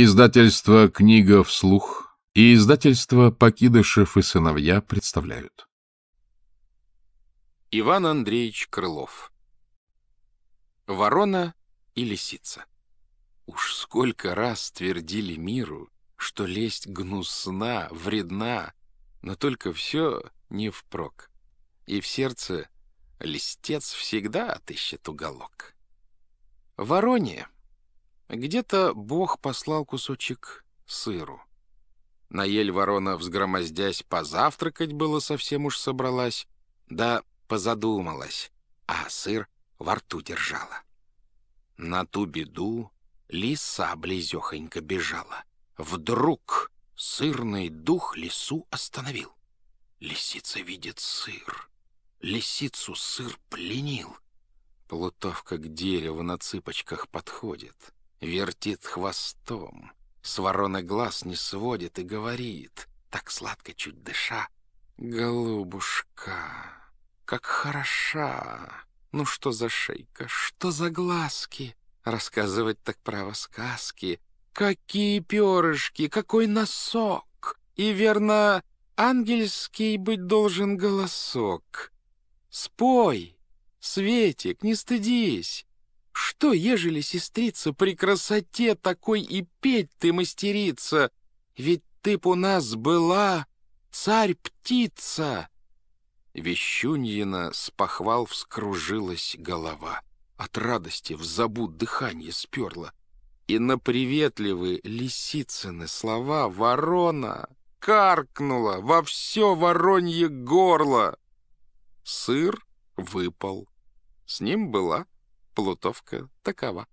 Издательство «Книга вслух» и издательство «Покидышев и сыновья» представляют. Иван Андреевич Крылов Ворона и лисица Уж сколько раз твердили миру, что лесть гнусна, вредна, но только все не впрок. И в сердце листец всегда отыщет уголок. Воронья. Где-то Бог послал кусочек сыру. На ель ворона, взгромоздясь, позавтракать было совсем уж собралась, да позадумалась, а сыр во рту держала. На ту беду лиса близехонько бежала. Вдруг сырный дух лису остановил. Лисица видит сыр. Лисицу сыр пленил. Плутовка к дереву на цыпочках подходит вертит хвостом, с вороны глаз не сводит и говорит, так сладко чуть дыша, «Голубушка, как хороша! Ну что за шейка, что за глазки? Рассказывать так право сказки. Какие перышки, какой носок! И верно, ангельский быть должен голосок. Спой, Светик, не стыдись, что, ежели, сестрица, при красоте такой и петь ты мастерица? Ведь ты б у нас была царь-птица!» Вещуньина с похвал вскружилась голова. От радости в забуд дыхание сперла. И на приветливые лисицыны слова ворона каркнула во все воронье горло. Сыр выпал. С ним была Плутовка такова.